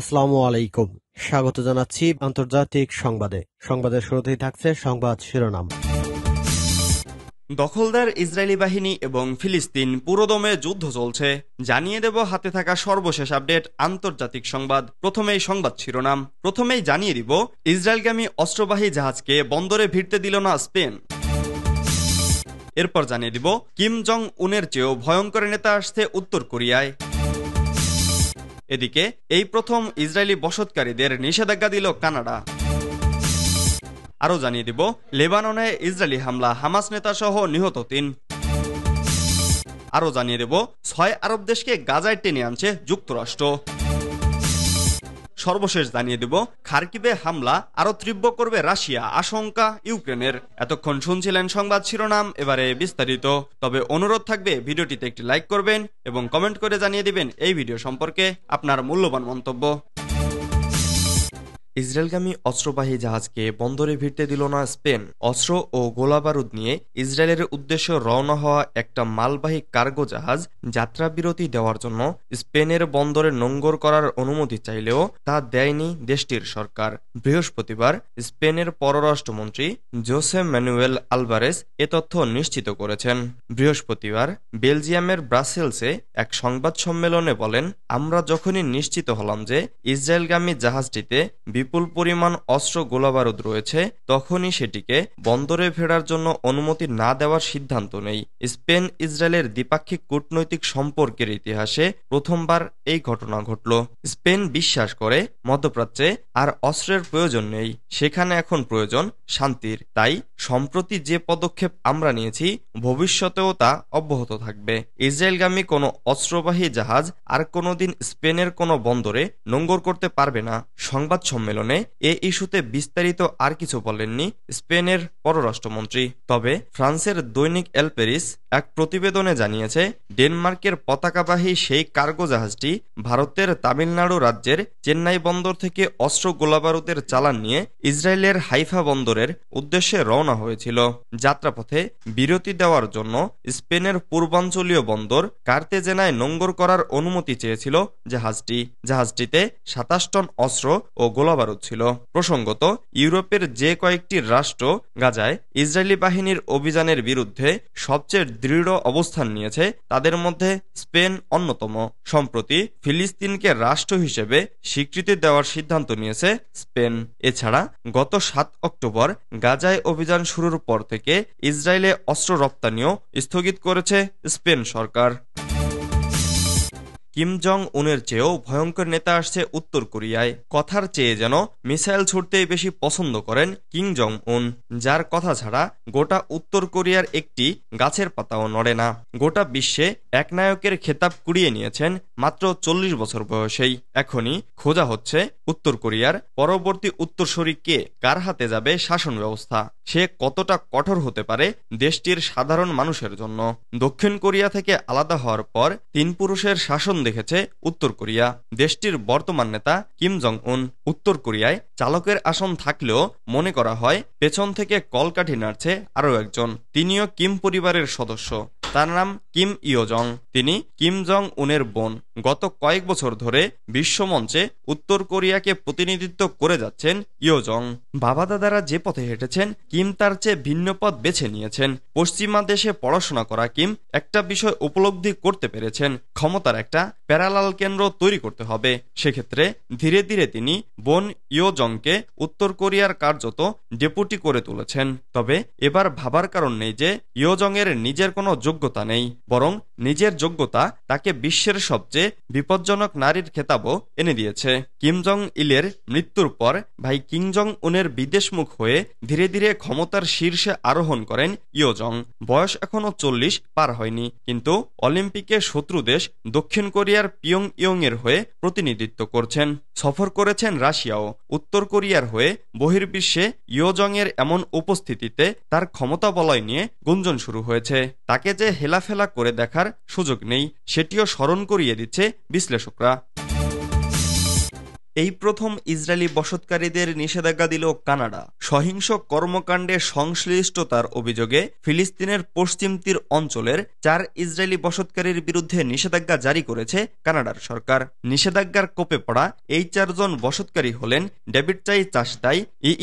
আসসালাম আলাইকুম স্বাগত জানাচ্ছি আন্তর্জাতিক সংবাদে সংবাদের শুরুতেই থাকছে সংবাদ শিরোনাম দখলদার ইসরায়েলি বাহিনী এবং ফিলিস্তিন পুরোদমে যুদ্ধ চলছে জানিয়ে দেব হাতে থাকা সর্বশেষ আপডেট আন্তর্জাতিক সংবাদ প্রথমেই সংবাদ শিরোনাম প্রথমেই জানিয়ে দিব ইসরায়েলগামী অস্ত্রবাহী জাহাজকে বন্দরে ভিড়তে দিল না স্পেন এরপর জানিয়ে দিব কিম জং উনের চেয়েও ভয়ঙ্কর নেতা আসছে উত্তর কোরিয়ায় এদিকে এই প্রথম ইসরায়েলি বসতকারীদের নিষেধাজ্ঞা দিল কানাডা আরও জানিয়ে দিব লেবাননে ইসরায়েলি হামলা হামাস নেতাসহ নিহত তিন আরও জানিয়ে দেব ছয় আরব দেশকে গাজায় টেনে আনছে যুক্তরাষ্ট্র সর্বশেষ জানিয়ে দেব খার্কিবে হামলা আরও তীব্র করবে রাশিয়া আশঙ্কা ইউক্রেনের এতক্ষণ শুনছিলেন সংবাদ শিরোনাম এবারে বিস্তারিত তবে অনুরোধ থাকবে ভিডিওটিতে একটি লাইক করবেন এবং কমেন্ট করে জানিয়ে দিবেন এই ভিডিও সম্পর্কে আপনার মূল্যবান মন্তব্য ইসরায়েলগামী অস্ত্রবাহী জাহাজকে বন্দরে ভিড়তে দিল না স্পেন অস্ত্র ও গোলাবারুদ নিয়ে ইসরায়েলের উদ্দেশ্যে রওনা হওয়া একটা মালবাহী কার্গো জাহাজ যাত্রা বিরতি দেওয়ার জন্য স্পেনের বন্দরে নোঙ্গর করার অনুমতি চাইলেও তা দেয়নি দেশটির সরকার বৃহস্পতিবার স্পেনের পররাষ্ট্রমন্ত্রী জোসে ম্যানুয়েল আলভারেস এ তথ্য নিশ্চিত করেছেন বৃহস্পতিবার বেলজিয়ামের ব্রাসেলসে এক সংবাদ সম্মেলনে বলেন আমরা যখনই নিশ্চিত হলাম যে ইসরায়েলগামী জাহাজটিতে বিপুল পরিমাণ অস্ত্র গোলাবারুদ রয়েছে তখনই সেটিকে বন্দরে ফেরার জন্য অনুমতি না দেওয়ার সিদ্ধান্ত নেই স্পেন ইসরায়েলের দ্বিপাক্ষিক কূটনৈতিক সম্পর্কের ইতিহাসে প্রথমবার এই ঘটনা ঘটল স্পেন বিশ্বাস করে মধ্যপ্রাচ্যে আর অস্ত্রের প্রয়োজন নেই সেখানে এখন প্রয়োজন শান্তির তাই সম্প্রতি যে পদক্ষেপ আমরা নিয়েছি ভবিষ্যতেও তা অব্যাহত থাকবে ইসরায়েলগামী কোনো অস্ত্রবাহী জাহাজ আর কোনোদিন স্পেনের কোনো বন্দরে নোঙ্গর করতে পারবে না সংবাদ সম্মেলন সম্মেলনে এ ইস্যুতে বিস্তারিত আর কিছু বলেননি স্পেনের পররাষ্ট্রমন্ত্রী তবে ফ্রান্সের দৈনিক এলপেরিস এক প্রতিবেদনে জানিয়েছে ডেনমার্কের পতাকাবাহী সেই কার্গো জাহাজটি ভারতের তামিলনাড়ু রাজ্যের চেন্নাই বন্দর থেকে অস্ত্র গোলাবারুদের চালান নিয়ে ইসরায়েলের হাইফা বন্দরের উদ্দেশ্যে রওনা হয়েছিল যাত্রাপথে বিরতি দেওয়ার জন্য স্পেনের পূর্বাঞ্চলীয় বন্দর কার্তেজেনায় নোঙ্গর করার অনুমতি চেয়েছিল জাহাজটি জাহাজটিতে সাতাশ টন অস্ত্র ও গোলাবার অবরোধ ছিল প্রসঙ্গত ইউরোপের যে কয়েকটি রাষ্ট্র গাজায় ইসরায়েলি বাহিনীর অভিযানের বিরুদ্ধে সবচেয়ে দৃঢ় অবস্থান নিয়েছে তাদের মধ্যে স্পেন অন্যতম সম্প্রতি ফিলিস্তিনকে রাষ্ট্র হিসেবে স্বীকৃতি দেওয়ার সিদ্ধান্ত নিয়েছে স্পেন এছাড়া গত সাত অক্টোবর গাজায় অভিযান শুরুর পর থেকে ইসরায়েলে অস্ত্র রপ্তানিও স্থগিত করেছে স্পেন সরকার কিম জং উনের চেয়েও ভয়ঙ্কর নেতা আসছে উত্তর কোরিয়ায় কথার চেয়ে যেন মিসাইল ছুটতেই বেশি পছন্দ করেন কিং জং উন যার কথা ছাড়া গোটা উত্তর কোরিয়ার একটি গাছের পাতাও নড়ে না গোটা বিশ্বে একনায়কের খেতাব কুড়িয়ে নিয়েছেন মাত্র চল্লিশ বছর বয়সেই এখনই খোঁজা হচ্ছে উত্তর কোরিয়ার পরবর্তী উত্তরসূরি কে কার হাতে যাবে শাসন ব্যবস্থা সে কতটা কঠোর হতে পারে দেশটির সাধারণ মানুষের জন্য দক্ষিণ কোরিয়া থেকে আলাদা হওয়ার পর তিন পুরুষের শাসন দেখেছে উত্তর কোরিয়া দেশটির বর্তমান নেতা কিম জং উন উত্তর কোরিয়ায় চালকের আসন থাকলেও মনে করা হয় পেছন থেকে কলকাঠি নাড়ছে আরও একজন তিনিও কিম পরিবারের সদস্য তার নাম কিম ইয়োজং তিনি কিম জং উনের বোন গত কয়েক বছর ধরে বিশ্বমঞ্চে উত্তর কোরিয়াকে প্রতিনিধিত্ব করে যাচ্ছেন ইয়োজং বাবা দাদারা যে পথে হেঁটেছেন কিম তার চেয়ে ভিন্ন পথ বেছে নিয়েছেন পশ্চিমা দেশে পড়াশোনা করা কিম একটা বিষয় উপলব্ধি করতে পেরেছেন ক্ষমতার একটা প্যারালাল কেন্দ্র তৈরি করতে হবে সেক্ষেত্রে ধীরে ধীরে তিনি বোন ইয়োজংকে উত্তর কোরিয়ার কার্যত ডেপুটি করে তুলেছেন তবে এবার ভাবার কারণ নেই যে ইয়োজং এর নিজের কোনো যোগ্য যোগ্যতা নেই বরং নিজের যোগ্যতা তাকে বিশ্বের সবচেয়ে বিপজ্জনক নারীর খেতাবও এনে দিয়েছে কিম জং ইলের মৃত্যুর পর ভাই কিং জং উনের বিদেশমুখ হয়ে ধীরে ধীরে ক্ষমতার শীর্ষে আরোহণ করেন ইয়োজং বয়স এখনও চল্লিশ পার হয়নি কিন্তু অলিম্পিকে শত্রু দেশ দক্ষিণ কোরিয়ার পিয়ং ইয়ং এর হয়ে প্রতিনিধিত্ব করছেন সফর করেছেন রাশিয়াও উত্তর কোরিয়ার হয়ে বহির্বিশ্বে ইয়োজংয়ের এমন উপস্থিতিতে তার ক্ষমতা বলয় নিয়ে গুঞ্জন শুরু হয়েছে তাকে যে হেলাফেলা করে দেখার সুযোগ নেই সেটিও স্মরণ করিয়ে দিচ্ছে বিশ্লেষকরা এই প্রথম ইসরায়েলি বসতকারীদের নিষেধাজ্ঞা দিল কানাডা সহিংস কর্মকাণ্ডে সংশ্লিষ্টতার অভিযোগে ফিলিস্তিনের পশ্চিম তীর অঞ্চলের চার ইসরায়েলি বসতকারীর বিরুদ্ধে নিষেধাজ্ঞা জারি করেছে কানাডার সরকার নিষেধাজ্ঞার কোপে পড়া এই চারজন বসতকারী হলেন ডেভিড চাই চাষদাই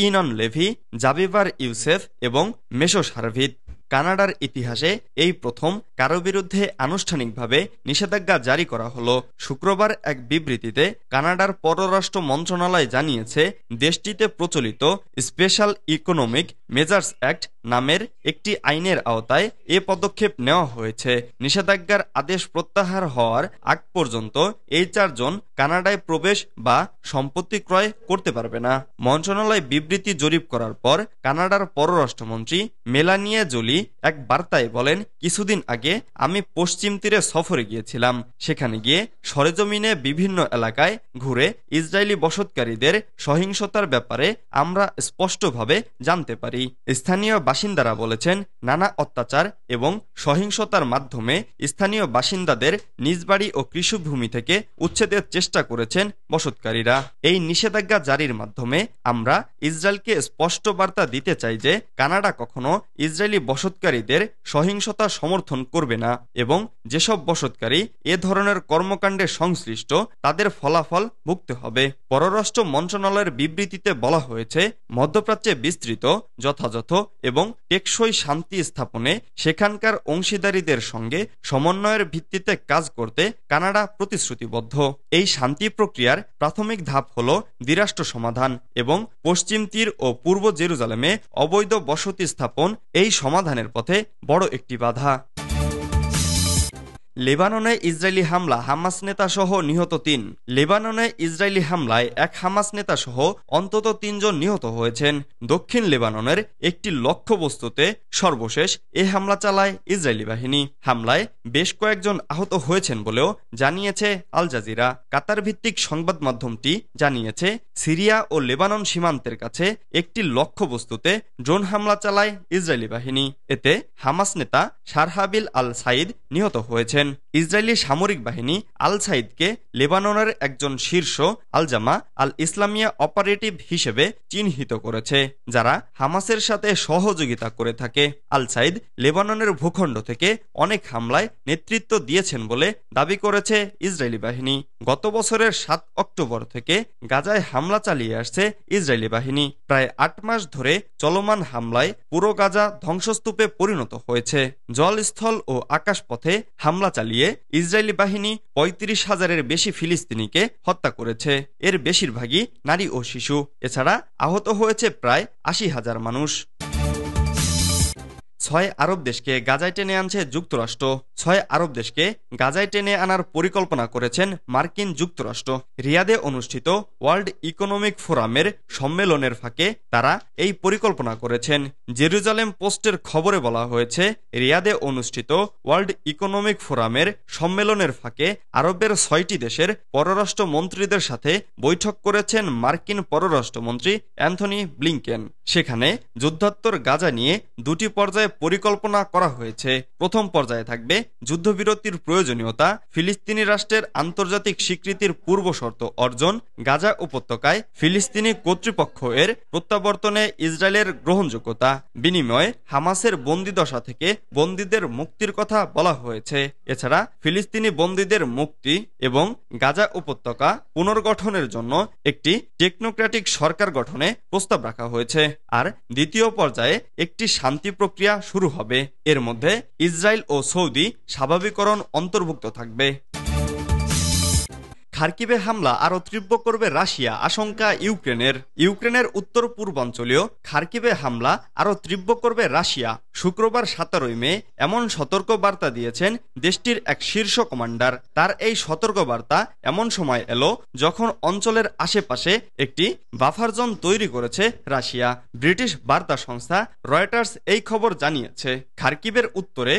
ইনন লেভি জাবিবার ইউসেফ এবং মেশো সার্ভিদ কানাডার ইতিহাসে এই প্রথম কারো বিরুদ্ধে আনুষ্ঠানিকভাবে নিষেধাজ্ঞা জারি করা হলো শুক্রবার এক বিবৃতিতে কানাডার পররাষ্ট্র মন্ত্রণালয় জানিয়েছে দেশটিতে প্রচলিত স্পেশাল ইকোনমিক মেজার্স অ্যাক্ট নামের একটি আইনের আওতায় এ পদক্ষেপ নেওয়া হয়েছে নিষেধাজ্ঞার আদেশ প্রত্যাহার হওয়ার আগ পর্যন্ত এই চারজন কানাডায় প্রবেশ বা সম্পত্তি ক্রয় করতে পারবে না মন্ত্রণালয় বিবৃতি জরিপ করার পর কানাডার পররাষ্ট্রমন্ত্রী মেলানিয়া জোলি এক বার্তায় বলেন কিছুদিন আগে আমি পশ্চিম তীরে সফরে গিয়েছিলাম সেখানে গিয়ে সরেজমিনে বিভিন্ন এলাকায় ঘুরে ইসরায়েলি বসতকারীদের সহিংসতার ব্যাপারে আমরা স্পষ্টভাবে জানতে পারি নারী স্থানীয় বাসিন্দারা বলেছেন নানা অত্যাচার এবং সহিংসতার মাধ্যমে স্থানীয় বাসিন্দাদের নিজ বাড়ি ও কৃষিভূমি থেকে উচ্ছেদের চেষ্টা করেছেন বসতকারীরা এই নিষেধাজ্ঞা জারির মাধ্যমে আমরা ইসরায়েলকে স্পষ্ট বার্তা দিতে চাই যে কানাডা কখনো ইসরায়েলি বসতকারীদের সহিংসতা সমর্থন করবে না এবং যেসব বসতকারী এ ধরনের কর্মকাণ্ডে সংশ্লিষ্ট তাদের ফলাফল ভুগতে হবে পররাষ্ট্র মন্ত্রণালয়ের বিবৃতিতে বলা হয়েছে মধ্যপ্রাচ্যে বিস্তৃত যথাযথ এবং টেকসই শান্তি স্থাপনে সেখানকার অংশীদারীদের সঙ্গে সমন্বয়ের ভিত্তিতে কাজ করতে কানাডা প্রতিশ্রুতিবদ্ধ এই শান্তি প্রক্রিয়ার প্রাথমিক ধাপ হল দ্বিরাষ্ট্র সমাধান এবং পশ্চিম তীর ও পূর্ব জেরুজালেমে অবৈধ বসতি স্থাপন এই সমাধানের পথে বড় একটি বাধা লেবাননে ইসরায়েলি হামলা হামাস নেতা সহ নিহত তিন লেবাননে ইসরায়েলি হামলায় এক হামাস নেতা সহ অন্তত তিনজন নিহত হয়েছেন দক্ষিণ লেবাননের একটি লক্ষ্যবস্তুতে সর্বশেষ এ হামলা চালায় ইসরায়েলি বাহিনী হামলায় বেশ কয়েকজন আহত হয়েছেন বলেও জানিয়েছে আল জাজিরা কাতার ভিত্তিক সংবাদ মাধ্যমটি জানিয়েছে সিরিয়া ও লেবানন সীমান্তের কাছে একটি লক্ষ্যবস্তুতে ড্রোন হামলা চালায় ইসরায়েলি বাহিনী এতে হামাস নেতা সারহাবিল আল সাইদ নিহত হয়েছেন করেছিলেন ইসরায়েলি সামরিক বাহিনী আল সাইদকে লেবাননের একজন শীর্ষ আলজামা আল ইসলামিয়া অপারেটিভ হিসেবে চিহ্নিত করেছে যারা হামাসের সাথে সহযোগিতা করে থাকে আল সাইদ লেবাননের ভূখণ্ড থেকে অনেক হামলায় নেতৃত্ব দিয়েছেন বলে দাবি করেছে ইসরায়েলি বাহিনী গত বছরের সাত অক্টোবর থেকে গাজায় হামলা চালিয়ে আসছে ইসরায়েলি বাহিনী প্রায় আট মাস ধরে চলমান হামলায় পুরো গাজা ধ্বংসস্তূপে পরিণত হয়েছে জলস্থল ও আকাশপথে হামলা চালিয়ে ইসরায়েলি বাহিনী পঁয়ত্রিশ হাজারের বেশি ফিলিস্তিনিকে হত্যা করেছে এর বেশিরভাগই নারী ও শিশু এছাড়া আহত হয়েছে প্রায় আশি হাজার মানুষ ছয় আরব দেশকে গাজায় টেনে আনছে যুক্তরাষ্ট্র ছয় আরব দেশকে গাজায় টেনে আনার পরিকল্পনা করেছেন মার্কিন যুক্তরাষ্ট্র রিয়াদে অনুষ্ঠিত ওয়ার্ল্ড ইকোনমিক ফোরামের সম্মেলনের ফাঁকে তারা এই পরিকল্পনা করেছেন জেরুজালেম পোস্টের খবরে বলা হয়েছে রিয়াদে অনুষ্ঠিত ওয়ার্ল্ড ইকোনমিক ফোরামের সম্মেলনের ফাঁকে আরবের ছয়টি দেশের পররাষ্ট্র মন্ত্রীদের সাথে বৈঠক করেছেন মার্কিন পররাষ্ট্রমন্ত্রী অ্যান্থনি ব্লিংকেন সেখানে যুদ্ধাত্তর গাজা নিয়ে দুটি পর্যায়ে পরিকল্পনা করা হয়েছে প্রথম পর্যায়ে থাকবে যুদ্ধবিরতির প্রয়োজনীয়তা ফিলিস্তিনি রাষ্ট্রের আন্তর্জাতিক স্বীকৃতির পূর্ব শর্ত অর্জন গাজা উপত্যকায় ফিলিস্তিনি কর্তৃপক্ষ এর প্রত্যাবর্তনে ইসরায়েলের গ্রহণযোগ্যতা বিনিময়ে হামাসের বন্দিদশা থেকে বন্দীদের মুক্তির কথা বলা হয়েছে এছাড়া ফিলিস্তিনি বন্দীদের মুক্তি এবং গাজা উপত্যকা পুনর্গঠনের জন্য একটি টেকনোক্র্যাটিক সরকার গঠনে প্রস্তাব রাখা হয়েছে আর দ্বিতীয় পর্যায়ে একটি শান্তি প্রক্রিয়া শুরু হবে এর মধ্যে ইসরায়েল ও সৌদি স্বাভাবিকরণ অন্তর্ভুক্ত থাকবে খার্কিবে হামলা আরও তীব্র করবে রাশিয়া আশঙ্কা ইউক্রেনের ইউক্রেনের উত্তর পূর্বাঞ্চলীয় খার্কিবে হামলা আরও তীব্র করবে রাশিয়া শুক্রবার সতেরোই মে এমন সতর্ক বার্তা দিয়েছেন দেশটির এক শীর্ষ কমান্ডার তার এই সতর্ক বার্তা এমন সময় এলো যখন অঞ্চলের আশেপাশে একটি বাফার জোন তৈরি করেছে রাশিয়া ব্রিটিশ বার্তা সংস্থা রয়টার্স এই খবর জানিয়েছে খার্কিবের উত্তরে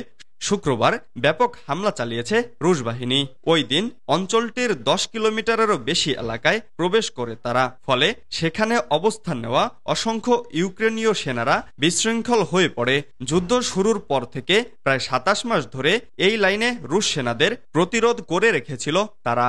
শুক্রবার ব্যাপক হামলা চালিয়েছে রুশ বাহিনী ওই দিন অঞ্চলটির দশ কিলোমিটারেরও বেশি এলাকায় প্রবেশ করে তারা ফলে সেখানে অবস্থান নেওয়া অসংখ্য ইউক্রেনীয় সেনারা বিশৃঙ্খল হয়ে পড়ে যুদ্ধ শুরুর পর থেকে প্রায় সাতাশ মাস ধরে এই লাইনে রুশ সেনাদের প্রতিরোধ করে রেখেছিল তারা